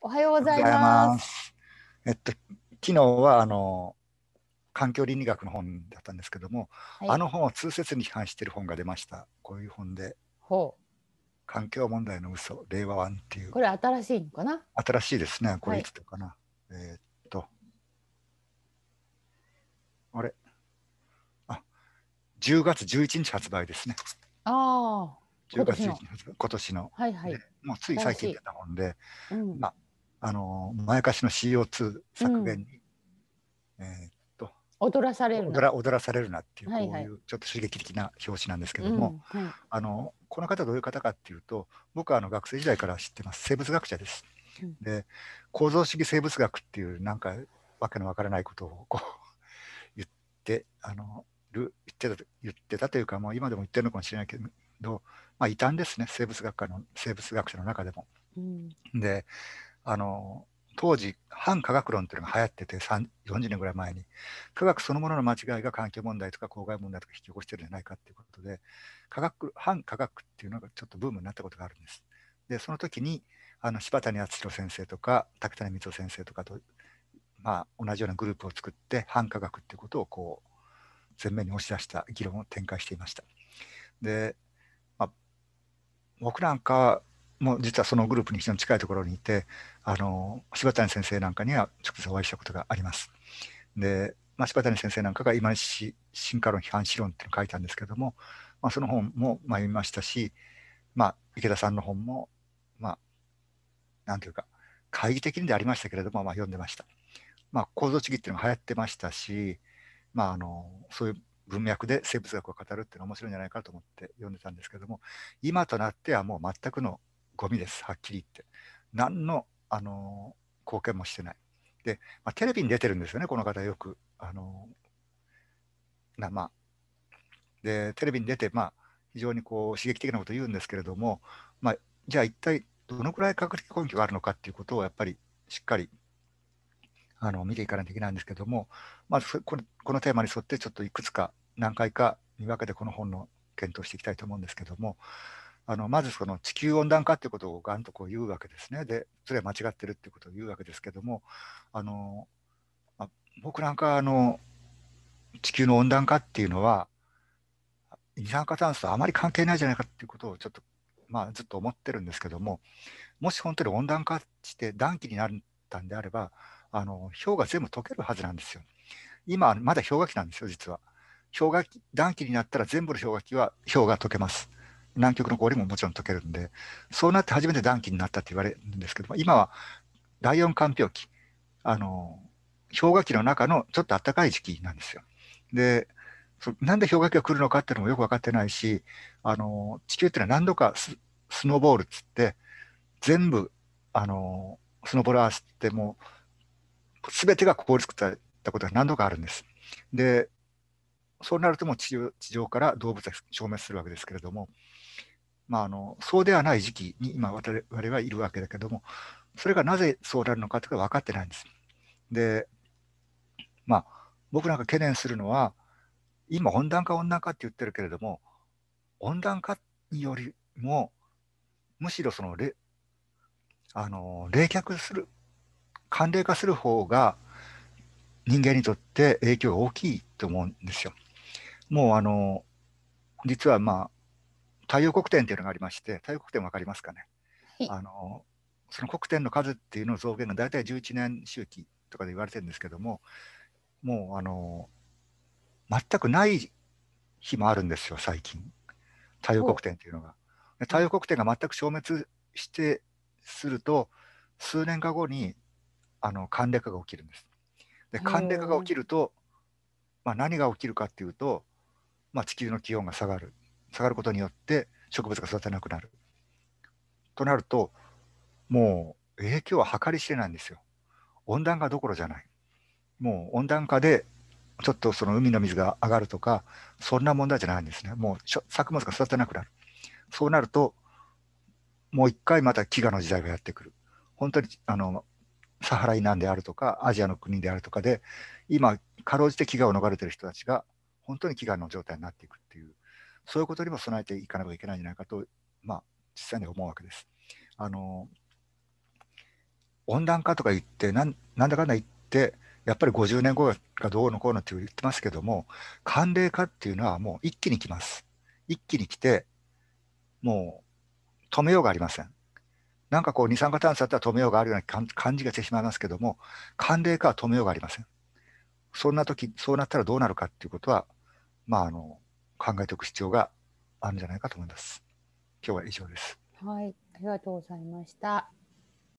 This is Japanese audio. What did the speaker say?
おはようございます。えっと昨日はあの環境倫理学の本だったんですけども、はい、あの本を通説に批判している本が出ました。こういう本で。ほう。環境問題の嘘令和版っていう。これ新しいのかな？新しいですね。これいつとかな。はい、えー、っとあれあ10月11日発売ですね。ああ。10月11日発売今年の。はいはい。もうつい最近出た本で、うん、まああのまやかしの CO2 削減に、うん、えー、っと踊らされるな踊らされるなっていう、こういうちょっと刺激的な表紙なんですけども、はい、あのこの方どういう方かっていうと僕はあの学生時代から知ってます生物学者です。で構造主義生物学っていうなんかわけのわからないことをこう 言ってあのる言ってた言ってたというかもう今でも言ってるのかもしれないけど、まあ、異端ですね生物学科の生物学者の中でも。うん、であの当時反科学論っていうのが流行ってて40年ぐらい前に科学そのものの間違いが環境問題とか公害問題とか引き起こしてるんじゃないかっていうことで科学反科学っていうのがちょっとブームになったことがあるんです。でその時にあの柴谷篤弘先生とか竹谷光夫先生とかと、まあ、同じようなグループを作って反科学っていうことをこう前面に押し出した議論を展開していました。で、まあ、僕なんかもう実はそのグループに非常に近いところにいて、あの、柴谷先生なんかには直接お会いしたことがあります。で、まあ、柴谷先生なんかが今し進化論批判史論っていうのを書いたんですけども、まあ、その本もまあ読みましたし、まあ、池田さんの本も、まあ、なんていうか、懐疑的にでありましたけれども、まあ、読んでました。まあ、構造主義っていうのが流行ってましたし、まあ、あの、そういう文脈で生物学を語るっていうのは面白いんじゃないかと思って読んでたんですけども、今となってはもう全くのゴミです、はっきり言って。何の、あのー、貢献もしてない。で、まあ、テレビに出てるんですよね、この方よく。あのー、なまあ、で、テレビに出て、まあ、非常にこう刺激的なことを言うんですけれども、まあ、じゃあ一体どのくらい科学的根拠があるのかっていうことをやっぱりしっかりあの見ていかないといけないんですけども、まあ、このこのテーマに沿ってちょっといくつか何回か見分けてこの本の検討していきたいと思うんですけども、あのまずその地球温暖化ってことをがんとこう言うわけですねでそれは間違ってるってことを言うわけですけどもあの、ま僕なんかあの地球の温暖化っていうのは二酸化炭素とあまり関係ないじゃないかっていうことをちょっとまあずっと思ってるんですけどももし本当に温暖化して暖気になったんであればあの氷が全部溶けるはずなんですよ。今まだ氷河期なんですよ実は。氷河期暖気になったら全部の氷河期は氷が溶けます。南極の氷ももちろん溶けるんで、そうなって初めて暖気になったって言われるんですけども、今は第4間氷期、あの、氷河期の中のちょっと暖かい時期なんですよ。で、なんで氷河期が来るのかっていうのもよく分かってないし、あの、地球っていうのは何度かスノーボールっつって、全部、あの、スノーボールアースってもう、すべてが凍りつくったことが何度かあるんです。で、そうなるともう地上から動物は消滅するわけですけれども、まあ、あのそうではない時期に今我々はいるわけだけどもそれがなぜそうなるのかというか分かってないんです。でまあ僕なんか懸念するのは今温暖化温暖化って言ってるけれども温暖化によりもむしろそのれあの冷却する寒冷化する方が人間にとって影響が大きいと思うんですよ。もうあの、実はまあ、太陽黒点っていうのがありまして、太陽黒点分かりますかね。あのその黒点の数っていうの増減が大体11年周期とかで言われてるんですけども、もうあの、全くない日もあるんですよ、最近。太陽黒点っていうのが。太陽黒点が全く消滅してすると、数年か後にあの寒冷化が起きるんです。で寒冷化が起きると、まあ、何が起きるかっていうとまあ、地球の気温が下がる下がることによって植物が育てなくなるとなるともう影響は計り知れないんですよ温暖化どころじゃないもう温暖化でちょっとその海の水が上がるとかそんな問題じゃないんですねもう作物が育てなくなるそうなるともう一回また飢餓の時代がやってくる本当にあのサハライナンであるとかアジアの国であるとかで今かろうじて飢餓を逃れてる人たちが本当に飢餓の状態になっていくっていうそういうことにも備えていかなきゃいけないんじゃないかと、まあ、実際に思うわけです。あの温暖化とか言ってなんなんだかんだ言ってやっぱり50年後がどうのこうのって言ってますけども寒冷化っていうのはもう一気に来ます。一気に来てもう止めようがありません。なんかこう二酸化炭素だったら止めようがあるような感じがしてしまいますけども寒冷化は止めようがありません。そんな時そうなったらどうなるかっていうことはまあ、あの考えておく必要があるんじゃないかと思います。今日は以上です。はい、ありがとうございました。